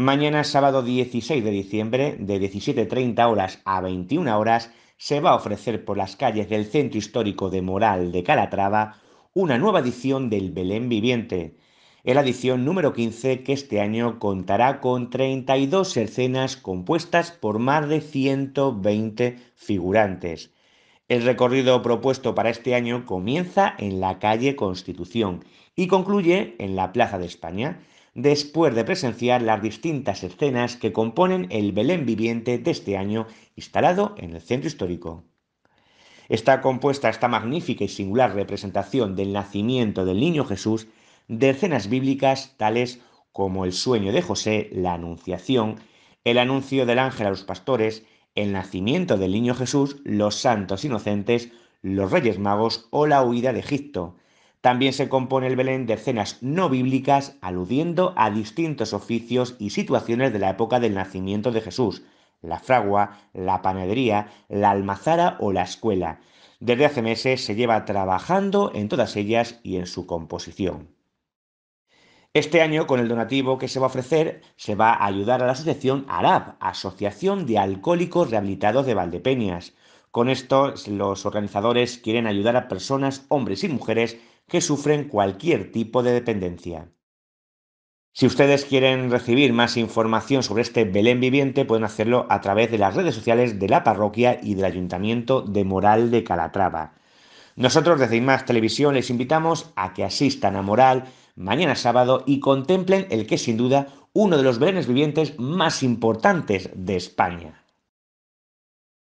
Mañana, sábado 16 de diciembre, de 17.30 horas a 21 horas, se va a ofrecer por las calles del Centro Histórico de Moral de Calatrava una nueva edición del Belén Viviente. Es la edición número 15 que este año contará con 32 escenas compuestas por más de 120 figurantes. El recorrido propuesto para este año comienza en la calle Constitución y concluye en la Plaza de España después de presenciar las distintas escenas que componen el Belén viviente de este año instalado en el centro histórico. Está compuesta esta magnífica y singular representación del nacimiento del niño Jesús de escenas bíblicas tales como el sueño de José, la anunciación, el anuncio del ángel a los pastores, el nacimiento del niño Jesús, los santos inocentes, los reyes magos o la huida de Egipto, también se compone el Belén de escenas no bíblicas aludiendo a distintos oficios y situaciones de la época del nacimiento de Jesús, la fragua, la panadería, la almazara o la escuela. Desde hace meses se lleva trabajando en todas ellas y en su composición. Este año, con el donativo que se va a ofrecer, se va a ayudar a la asociación ARAB, Asociación de Alcohólicos Rehabilitados de Valdepeñas, con esto, los organizadores quieren ayudar a personas, hombres y mujeres, que sufren cualquier tipo de dependencia. Si ustedes quieren recibir más información sobre este Belén viviente, pueden hacerlo a través de las redes sociales de la parroquia y del Ayuntamiento de Moral de Calatrava. Nosotros desde Más Televisión les invitamos a que asistan a Moral mañana sábado y contemplen el que es sin duda uno de los belenes vivientes más importantes de España.